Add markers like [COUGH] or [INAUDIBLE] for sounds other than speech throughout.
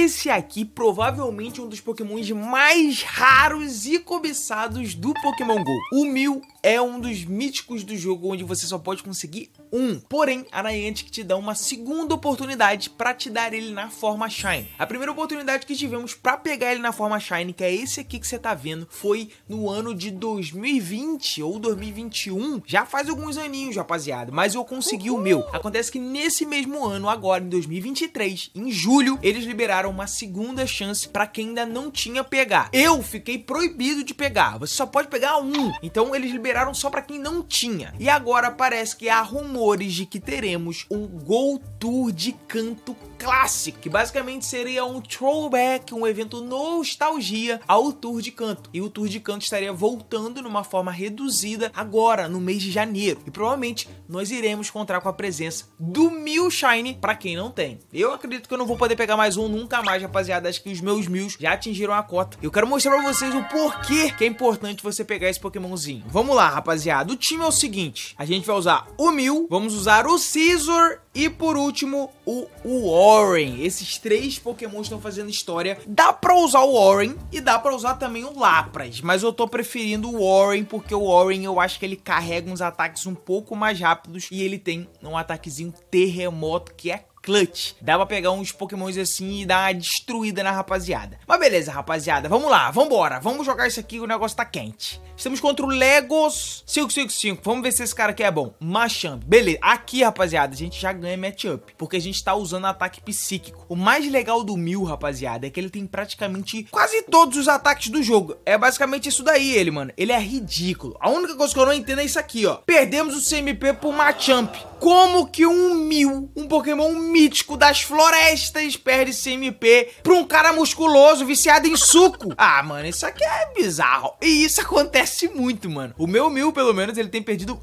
Esse aqui provavelmente é um dos pokémons mais raros e cobiçados do Pokémon GO. O Mil é um dos míticos do jogo onde você só pode conseguir um. Porém, a Niantic te dá uma segunda oportunidade para te dar ele na forma Shine. A primeira oportunidade que tivemos para pegar ele na forma Shine, que é esse aqui que você tá vendo, foi no ano de 2020 ou 2021. Já faz alguns aninhos, rapaziada, mas eu consegui Uhul. o meu. Acontece que nesse mesmo ano, agora em 2023, em julho, eles liberaram uma segunda chance para quem ainda não tinha pegar. Eu fiquei proibido de pegar, você só pode pegar um. Então eles liberaram só para quem não tinha. E agora parece que há rumores de que teremos um Go Tour de canto clássico, que basicamente seria um throwback, um evento nostalgia ao tour de canto. E o tour de canto estaria voltando numa forma reduzida agora no mês de janeiro. E provavelmente nós iremos contar com a presença do Mil Shine para quem não tem. Eu acredito que eu não vou poder pegar mais um nunca nunca mais, rapaziada. Acho que os meus mil já atingiram a cota. Eu quero mostrar pra vocês o porquê que é importante você pegar esse Pokémonzinho. Vamos lá, rapaziada. O time é o seguinte. A gente vai usar o mil, vamos usar o Scizor e por último, o Warren. Esses três Pokémon estão fazendo história. Dá pra usar o Warren e dá pra usar também o Lapras. Mas eu tô preferindo o Warren porque o Warren eu acho que ele carrega uns ataques um pouco mais rápidos. E ele tem um ataquezinho terremoto que é clutch. Dá pra pegar uns pokémons assim e dar uma destruída na rapaziada. Mas beleza, rapaziada, vamos lá, vambora. Vamos jogar isso aqui que o negócio tá quente. Estamos contra o Legos 555. Vamos ver se esse cara aqui é bom. Machamp. Beleza. Aqui, rapaziada, a gente já ganha matchup. Porque a gente tá usando ataque psíquico. O mais legal do Mil, rapaziada, é que ele tem praticamente quase todos os ataques do jogo. É basicamente isso daí, ele, mano. Ele é ridículo. A única coisa que eu não entendo é isso aqui, ó. Perdemos o CMP pro Machamp. Como que um Mil, um Pokémon mítico das florestas perde CMP pra um cara musculoso viciado em suco. [LAUGHS] Ah, mano, isso aqui é bizarro. E isso acontece muito, mano. O meu Mil, pelo menos, ele tem perdido...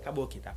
Acabou aqui, tá?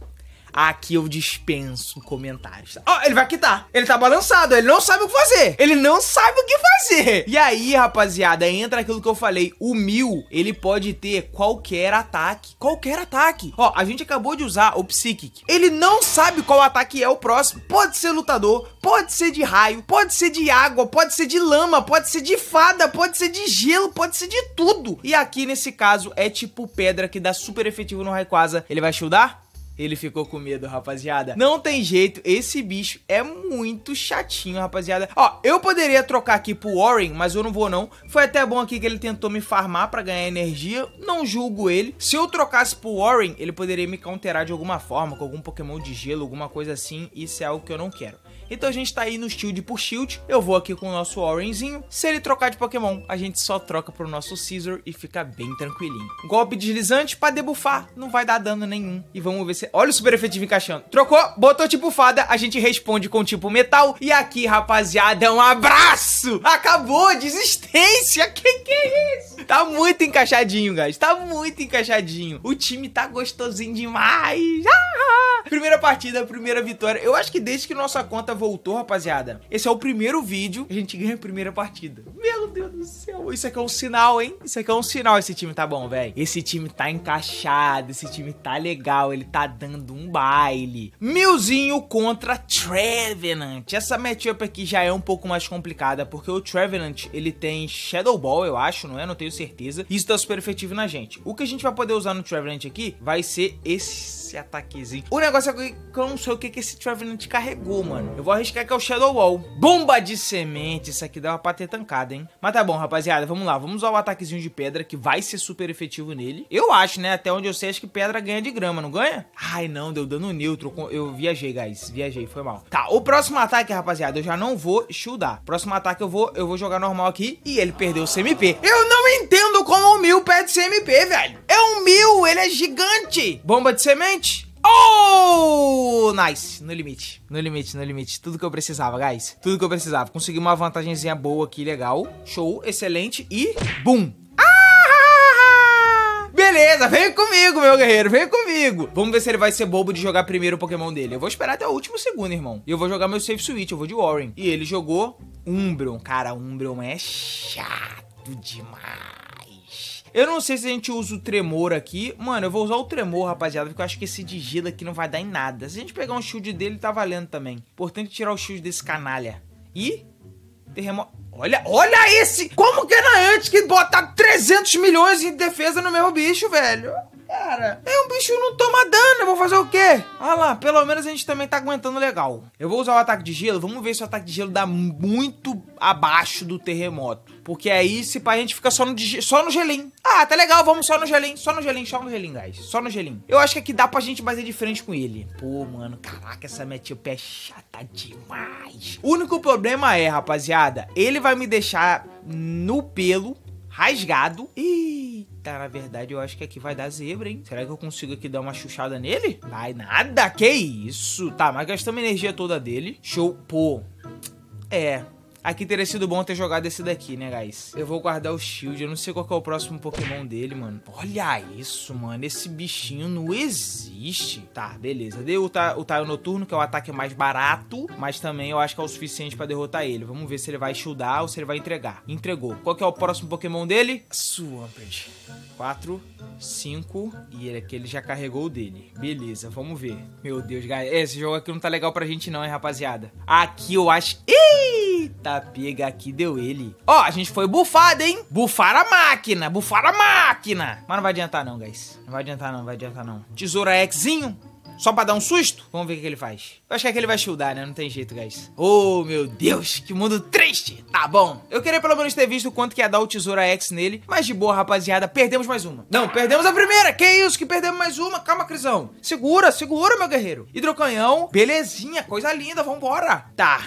Aqui eu dispenso comentários. Tá? Ó, oh, ele vai quitar. Ele tá balançado, ele não sabe o que fazer. Ele não sabe o que fazer. E aí, rapaziada, entra aquilo que eu falei. O Mil, ele pode ter qualquer ataque. Qualquer ataque. Ó, a gente acabou de usar o Psychic. Ele não sabe qual ataque é o próximo. Pode ser lutador, pode ser de raio, pode ser de água, pode ser de lama, pode ser de fada, pode ser de gelo, pode ser de tudo. E aqui, nesse caso, é tipo pedra que dá super efetivo no Rayquaza. Ele vai shieldar? Ele ficou com medo, rapaziada. Não tem jeito, esse bicho é muito chatinho, rapaziada. Ó, eu poderia trocar aqui pro Warren, mas eu não vou não. Foi até bom aqui que ele tentou me farmar pra ganhar energia. Não julgo ele. Se eu trocasse pro Warren, ele poderia me counterar de alguma forma, com algum Pokémon de gelo, alguma coisa assim. Isso é algo que eu não quero. Então a gente tá aí no shield por shield. Eu vou aqui com o nosso Orenzinho. Se ele trocar de Pokémon, a gente só troca pro nosso Scissor e fica bem tranquilinho. Golpe deslizante pra debufar, não vai dar dano nenhum. E vamos ver se... Olha o super efetivo encaixando. Trocou, botou tipo fada, a gente responde com tipo metal. E aqui, rapaziada, é um abraço! Acabou, desistência! [LAUGHS] Que que é isso? Tá muito encaixadinho, guys. Tá muito encaixadinho. O time tá gostosinho demais. Ah! Primeira partida, primeira vitória. Eu acho que desde que nossa conta voltou, rapaziada, esse é o primeiro vídeo que a gente ganha a primeira partida. Deus do céu. Isso aqui é um sinal, hein? Isso aqui é um sinal. Esse time tá bom, velho. Esse time tá encaixado. Esse time tá legal. Ele tá dando um baile. Milzinho contra Trevenant. Essa matchup aqui já é um pouco mais complicada. Porque o Trevenant, ele tem Shadow Ball, eu acho, não é? Não tenho certeza. Isso tá super efetivo na gente. O que a gente vai poder usar no Trevenant aqui vai ser esse ataquezinho. O negócio é que eu não sei o que, que esse Trevenant carregou, mano. Eu vou arriscar que é o Shadow Ball. Bomba de semente. Isso aqui dá uma pra ter tancado, hein? Mas tá bom, rapaziada, vamos lá. Vamos usar o ataquezinho de pedra, que vai ser super efetivo nele. Eu acho, né? Até onde eu sei, acho que pedra ganha de grama, não ganha? Ai, não, deu dano neutro. Eu viajei, guys. Viajei, foi mal. Tá, o próximo ataque, rapaziada, eu já não vou shieldar. Próximo ataque eu vou, eu vou jogar normal aqui. E ele perdeu o CMP. Eu não entendo como o Mil perde CMP, velho. É um Mil, ele é gigante. Bomba de semente? Oh, nice. No limite, no limite, no limite. Tudo que eu precisava, guys. Tudo que eu precisava. Consegui uma vantagenzinha boa aqui, legal. Show, excelente. E, boom. Ah, Beleza, vem comigo, meu guerreiro, vem comigo. Vamos ver se ele vai ser bobo de jogar primeiro o Pokémon dele. Eu vou esperar até o último segundo, irmão. E eu vou jogar meu Safe Switch, eu vou de Warren. E ele jogou Umbreon. Cara, Umbreon é chato demais. Eu não sei se a gente usa o tremor aqui. Mano, eu vou usar o tremor, rapaziada, porque eu acho que esse de gelo aqui não vai dar em nada. Se a gente pegar um shield dele, tá valendo também. Importante tirar o shield desse canalha. E... Terremoto... Olha, olha esse! Como que na é antes que botar 300 milhões em defesa no mesmo bicho, velho? Cara, é um bicho não toma dano, eu vou fazer o quê? Ah lá, pelo menos a gente também tá aguentando legal. Eu vou usar o ataque de gelo, vamos ver se o ataque de gelo dá muito abaixo do terremoto. Porque aí, é se pá, a gente fica só no, só no gelim. Ah, tá legal, vamos só no gelim, só no gelim, só no gelim, guys. Só no gelim. Eu acho que aqui dá pra gente fazer de frente com ele. Pô, mano, caraca, essa matchup é chata demais. O único problema é, rapaziada, ele vai me deixar no pelo, rasgado. Ih Tá, na verdade eu acho que aqui vai dar zebra, hein? Será que eu consigo aqui dar uma chuchada nele? Vai nada, que isso? Tá, mas gastamos a energia toda dele. Show, pô. É, Aqui teria sido bom ter jogado esse daqui, né, guys? Eu vou guardar o shield, eu não sei qual é o próximo Pokémon dele, mano. Olha isso, mano, esse bichinho não existe. Tá, beleza. Deu o, o Taio Noturno, que é o ataque mais barato, mas também eu acho que é o suficiente pra derrotar ele. Vamos ver se ele vai shieldar ou se ele vai entregar. Entregou. Qual que é o próximo Pokémon dele? Swampert. 4, 5 e ele aqui ele já carregou o dele. Beleza, vamos ver. Meu Deus, guys. Esse jogo aqui não tá legal pra gente não, hein, rapaziada. Aqui eu acho... Ih! Eita, pega aqui deu ele. Ó, a gente foi bufado, hein? Bufar a máquina, bufar a máquina. Mas não vai adiantar não, guys. Não vai adiantar não, vai adiantar não. Tesoura Xzinho, só pra dar um susto? Vamos ver o que ele faz. Eu acho que aqui é ele vai shieldar, né? Não tem jeito, guys. Oh, meu Deus, que mundo triste. Tá bom. Eu queria pelo menos ter visto o quanto que ia dar o Tesoura X nele. Mas de boa, rapaziada, perdemos mais uma. Não, perdemos a primeira. Que isso, que perdemos mais uma. Calma, Crisão. Segura, segura, meu guerreiro. Hidrocanhão, belezinha, coisa linda, vambora. Tá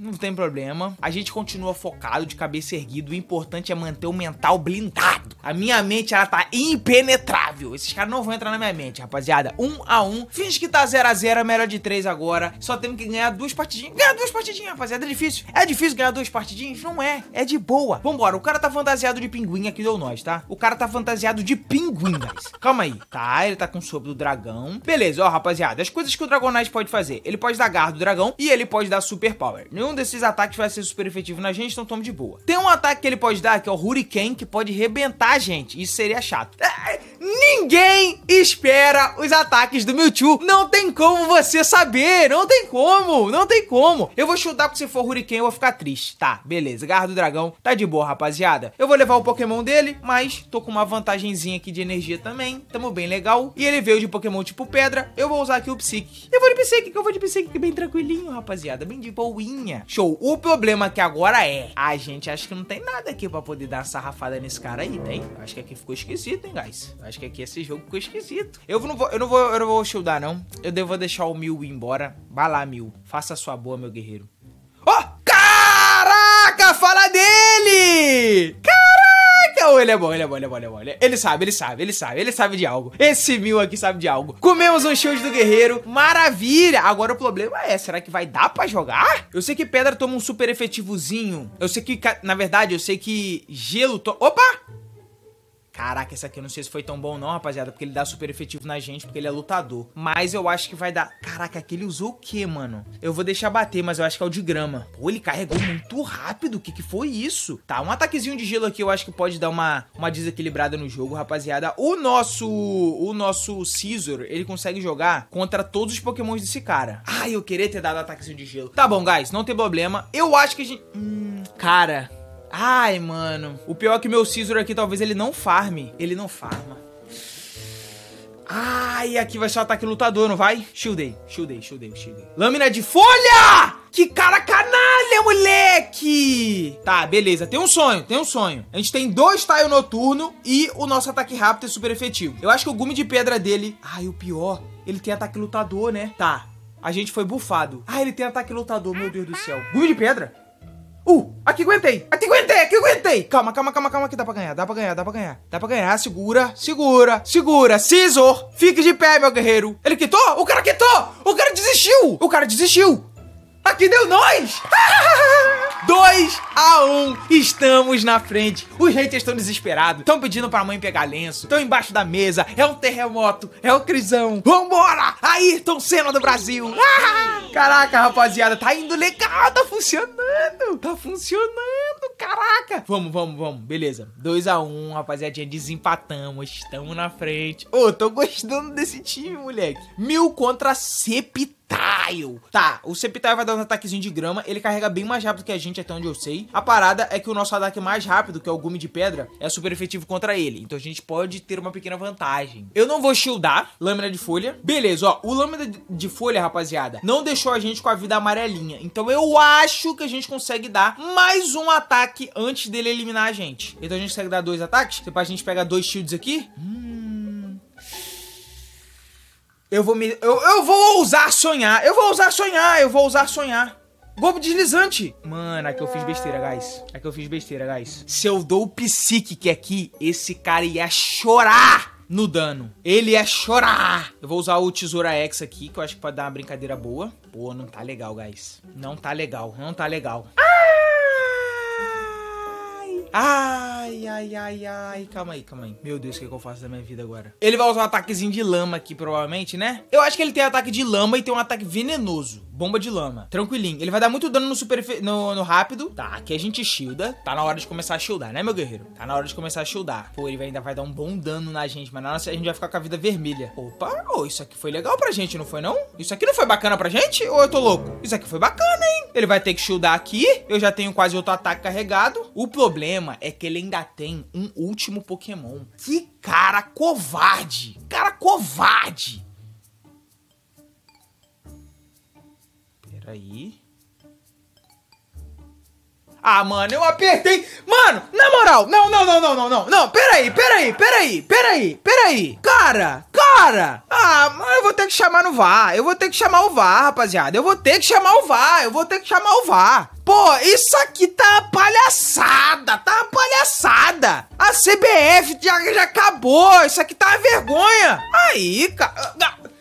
não tem problema. A gente continua focado, de cabeça erguida. O importante é manter o mental blindado. A minha mente, ela tá impenetrável. Esses caras não vão entrar na minha mente, rapaziada. Um a um. Finge que tá 0 a 0 é melhor de três agora. Só temos que ganhar duas partidinhas. Ganhar duas partidinhas, rapaziada. É difícil. É difícil ganhar duas partidinhas? Não é. É de boa. Vambora. O cara tá fantasiado de pinguim aqui deu nós, tá? O cara tá fantasiado de pinguim, guys. [LAUGHS] Calma aí. Tá, ele tá com o do dragão. Beleza, ó, rapaziada. As coisas que o Dragonite pode fazer. Ele pode dar garra do dragão e ele pode dar super power. Não nenhum desses ataques vai ser super efetivo na gente, então tomo de boa. Tem um ataque que ele pode dar, que é o Hurricane, que pode rebentar a gente. Isso seria chato. É, ninguém espera os ataques do Mewtwo. Não tem como você saber. Não tem como. Não tem como. Eu vou chutar porque se for Hurricane eu vou ficar triste. Tá, beleza. Garra do Dragão. Tá de boa, rapaziada. Eu vou levar o Pokémon dele, mas tô com uma vantagenzinha aqui de energia também. Tamo bem legal. E ele veio de Pokémon tipo pedra. Eu vou usar aqui o Psyche. Eu vou de Psyche, que eu vou de Psyche, que bem tranquilinho, rapaziada. Bem de boinha. Show. O problema que agora é, a gente acha que não tem nada aqui pra poder dar uma sarrafada nesse cara aí, tem? Acho que aqui ficou esquisito, hein, guys? Acho que aqui esse jogo ficou esquisito. Eu não vou, eu não vou, eu não vou shieldar, não. Eu devo deixar o Mil ir embora. Vai lá, Mil. Faça a sua boa, meu guerreiro. Oh! Caraca, fala dele! Não, ele é bom, ele é bom, ele é bom, ele é bom. Ele sabe, ele sabe, ele sabe, ele sabe de algo. Esse mil aqui sabe de algo. Comemos um shield do guerreiro, maravilha. Agora o problema é, será que vai dar pra jogar? Eu sei que pedra toma um super efetivozinho. Eu sei que, na verdade, eu sei que gelo toma... Opa! Caraca, esse aqui eu não sei se foi tão bom não, rapaziada, porque ele dá super efetivo na gente, porque ele é lutador. Mas eu acho que vai dar... Caraca, aquele usou o quê, mano? Eu vou deixar bater, mas eu acho que é o de grama. Pô, ele carregou muito rápido, o que que foi isso? Tá, um ataquezinho de gelo aqui eu acho que pode dar uma, uma desequilibrada no jogo, rapaziada. O nosso... O nosso Scizor, ele consegue jogar contra todos os pokémons desse cara. Ai, eu queria ter dado ataquezinho de gelo. Tá bom, guys, não tem problema. Eu acho que a gente... Hum, cara... Ai, mano. O pior é que meu Scissor aqui talvez ele não farme. Ele não farma. Ai, aqui vai ser um ataque lutador, não vai? Shieldei, shieldei, shieldei, shieldei. Lâmina de folha! Que cara canalha, moleque! Tá, beleza. Tem um sonho, tem um sonho. A gente tem dois taio noturno e o nosso ataque rápido é super efetivo. Eu acho que o gume de pedra dele... Ai, o pior, ele tem ataque lutador, né? Tá, a gente foi bufado. Ah, ele tem ataque lutador, meu Deus do céu. Gume de pedra? Uh, aqui aguentei. Aqui aguentei, aqui aguentei. Calma, calma, calma, calma, que dá pra ganhar, dá pra ganhar, dá pra ganhar. Dá pra ganhar, segura, segura, segura. Scissor, fique de pé, meu guerreiro. Ele quitou? O cara quitou! O cara desistiu! O cara desistiu! Aqui deu nós! [LAUGHS] 2 a 1 estamos na frente. Os haters estão desesperados, estão pedindo pra mãe pegar lenço, estão embaixo da mesa, é um terremoto, é o um crisão. Vambora! Ayrton Senna do Brasil! Ah! Caraca, rapaziada, tá indo legal, tá funcionando, tá funcionando, caraca! Vamos, vamos, vamos, beleza. 2 a 1 rapaziadinha, desempatamos, estamos na frente. Ô, oh, tô gostando desse time, moleque. Mil contra Cepita. Tá, o Septile vai dar um ataquezinho de grama, ele carrega bem mais rápido que a gente, até onde eu sei. A parada é que o nosso ataque mais rápido, que é o gume de pedra, é super efetivo contra ele. Então a gente pode ter uma pequena vantagem. Eu não vou shieldar lâmina de folha. Beleza, ó, o lâmina de folha, rapaziada, não deixou a gente com a vida amarelinha. Então eu acho que a gente consegue dar mais um ataque antes dele eliminar a gente. Então a gente consegue dar dois ataques. Depois tipo, a gente pega dois shields aqui. Hum... Eu vou me. Eu, eu vou ousar sonhar. Eu vou ousar sonhar. Eu vou ousar sonhar. Golpe deslizante. Mano, aqui eu fiz besteira, guys. Aqui eu fiz besteira, guys. Se eu dou o psique é aqui, esse cara ia chorar no dano. Ele ia chorar. Eu vou usar o Tesoura X aqui, que eu acho que pode dar uma brincadeira boa. Pô, não tá legal, guys. Não tá legal. Não tá legal. Ah! Ai, ai, ai, ai. Calma aí, calma aí. Meu Deus, o que, é que eu faço da minha vida agora? Ele vai usar um ataquezinho de lama aqui, provavelmente, né? Eu acho que ele tem ataque de lama e tem um ataque venenoso. Bomba de lama. Tranquilinho. Ele vai dar muito dano no super no, no rápido. Tá, aqui a gente shielda. Tá na hora de começar a shieldar, né, meu guerreiro? Tá na hora de começar a shieldar. Pô, ele ainda vai dar um bom dano na gente, mas na nossa a gente vai ficar com a vida vermelha. Opa, oh, isso aqui foi legal pra gente, não foi não? Isso aqui não foi bacana pra gente? Ou eu tô louco? Isso aqui foi bacana, hein? Ele vai ter que shieldar aqui. Eu já tenho quase outro ataque carregado. O problema problema é que ele ainda tem um último Pokémon. Que cara covarde! Cara covarde! Peraí. Ah, mano, eu apertei. Mano, na moral, não, não, não, não, não, não, não. Peraí, peraí, peraí, peraí, peraí. Cara, Cara, ah, eu vou ter que chamar no VAR. Eu vou ter que chamar o VAR, rapaziada. Eu vou ter que chamar o VAR. Eu vou ter que chamar o VAR. Pô, isso aqui tá uma palhaçada, tá uma palhaçada. A CBF já, já acabou, isso aqui tá uma vergonha. Aí, cara...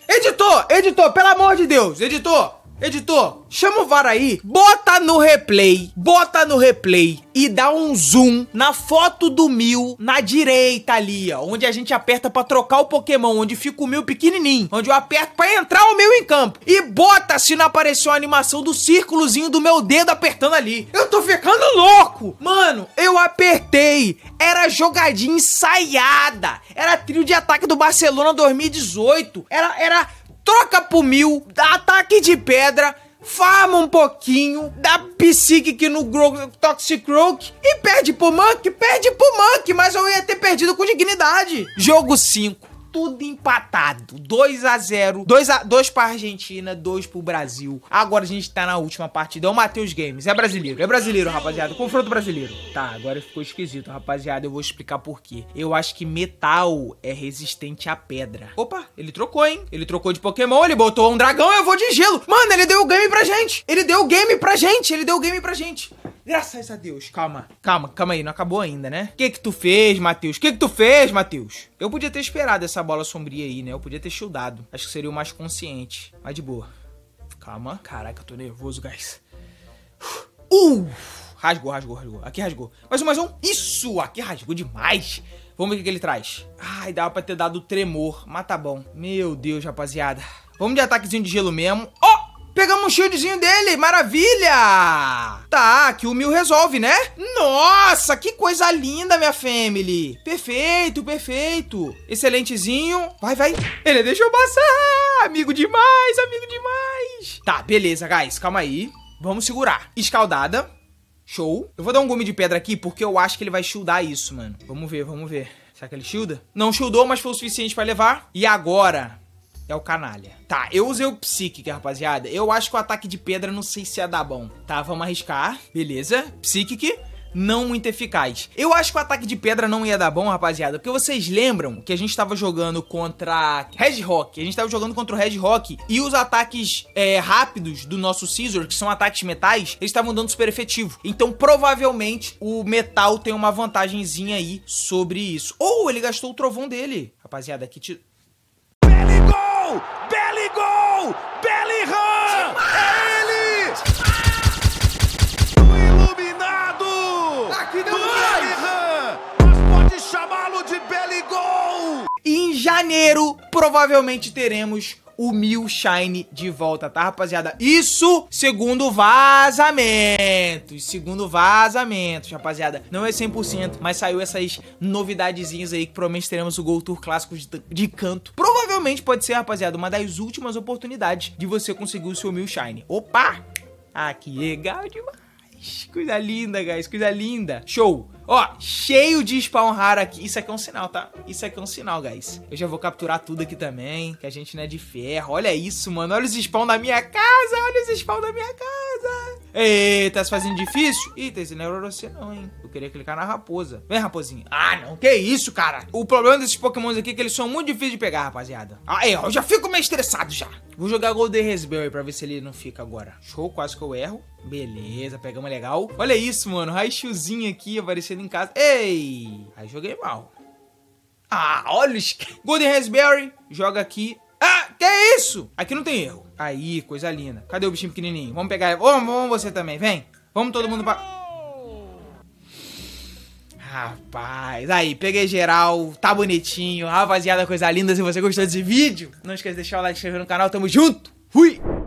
Editor, editor, pelo amor de Deus, editor, editor, chama o VAR aí, bota Bota no replay, bota no replay e dá um zoom na foto do Mil na direita ali, ó. Onde a gente aperta pra trocar o Pokémon, onde fica o Mil pequenininho. Onde eu aperto pra entrar o Mil em campo. E bota se não apareceu a animação do círculozinho do meu dedo apertando ali. Eu tô ficando louco! Mano, eu apertei. Era jogadinha ensaiada. Era trio de ataque do Barcelona 2018. Era, era troca pro Mil, ataque de pedra fama um pouquinho da psique no Gro Toxic Rook e perde pro Monk, perde pro Monk, mas eu ia ter perdido com dignidade. Jogo 5 tudo empatado. 2 a 0 2 a 2 para Argentina, 2 pro Brasil. Agora a gente tá na última partida. É o Matheus Games. É brasileiro. É brasileiro, rapaziada. Confronto brasileiro. Tá, agora ficou esquisito, rapaziada. Eu vou explicar por quê. Eu acho que metal é resistente à pedra. Opa, ele trocou, hein? Ele trocou de Pokémon, ele botou um dragão, eu vou de gelo. Mano, ele deu o game pra gente. Ele deu o game pra gente. Ele deu o game pra gente. Graças a Deus. Calma, calma, calma aí, não acabou ainda, né? o Que que tu fez, Matheus? o Que que tu fez, Matheus? Eu podia ter esperado essa bola sombria aí, né? Eu podia ter shieldado. Acho que seria o mais consciente. Mas de boa. Calma. Caraca, eu tô nervoso, guys. Uh! Rasgou, rasgou, rasgou. Aqui rasgou. Mais um, mais um. Isso! Aqui rasgou demais. Vamos ver o que ele traz. Ai, dava pra ter dado tremor. Mas tá bom. Meu Deus, rapaziada. Vamos de ataquezinho de gelo mesmo. Ó! Oh! Pegamos um shieldzinho dele, maravilha! Tá, que o mil resolve, né? Nossa, que coisa linda, minha family! Perfeito, perfeito! Excelentezinho. Vai, vai. Ele deixou passar! Amigo demais, amigo demais! Tá, beleza, guys, calma aí. Vamos segurar. Escaldada. Show. Eu vou dar um gume de pedra aqui porque eu acho que ele vai shieldar isso, mano. Vamos ver, vamos ver. Será que ele shielda? Não shieldou, mas foi o suficiente pra levar. E agora? é o canalha. Tá, eu usei o Psíquica, é, rapaziada. Eu acho que o ataque de pedra não sei se ia dar bom. Tá, vamos arriscar. Beleza. Psíquica não muito eficaz. Eu acho que o ataque de pedra não ia dar bom, rapaziada, porque vocês lembram que a gente tava jogando contra Red Rock, a gente tava jogando contra o Red Rock e os ataques é, rápidos do nosso Scissor, que são ataques metais, eles estavam dando super efetivo. Então, provavelmente, o metal tem uma vantagenzinha aí sobre isso. Ou ele gastou o trovão dele. Rapaziada, aqui gol! Beli gol! É ele! O iluminado! Aqui deu Bellingham! Mas pode chamá-lo de Beli gol! E em janeiro, provavelmente teremos o Mil Shine de volta, tá, rapaziada? Isso segundo vazamentos, segundo vazamentos, rapaziada. Não é 100%, mas saiu essas novidadezinhas aí que provavelmente teremos o Gol Tour clássico de, de canto. Provavelmente pode ser, rapaziada, uma das últimas oportunidades de você conseguir o seu Mil Shine. Opa! Ah, que legal demais! Coisa linda, guys, coisa linda. Show! Ó, cheio de spawn raro aqui. Isso aqui é um sinal, tá? Isso aqui é um sinal, guys. Eu já vou capturar tudo aqui também, que a gente não é de ferro. Olha isso, mano. Olha os spawn da minha casa. Olha os spawn da minha casa. Eita, se tá fazendo difícil? Eita, esse não era você não, hein? Eu queria clicar na raposa. Vem, raposinha. Ah, não. Que isso, cara? O problema desses pokémons aqui é que eles são muito difíceis de pegar, rapaziada. Aí, ah, ó, é, eu já fico meio estressado já. Vou jogar Golden Raspberry pra ver se ele não fica agora. Show, quase que eu erro. Beleza, pegamos legal. Olha isso, mano. Raichuzinho aqui aparecendo em casa. Ei! Aí joguei mal. Ah, olha os... Golden Raspberry joga aqui que é isso? Aqui não tem erro. Aí, coisa linda. Cadê o bichinho pequenininho? Vamos pegar ele. Vamos, vamos você também, vem. Vamos todo mundo pra... Rapaz, aí, peguei geral, tá bonitinho. Rapaziada, coisa linda. Se você gostou desse vídeo, não esqueça de deixar o like, se inscrever no canal. Tamo junto. Fui!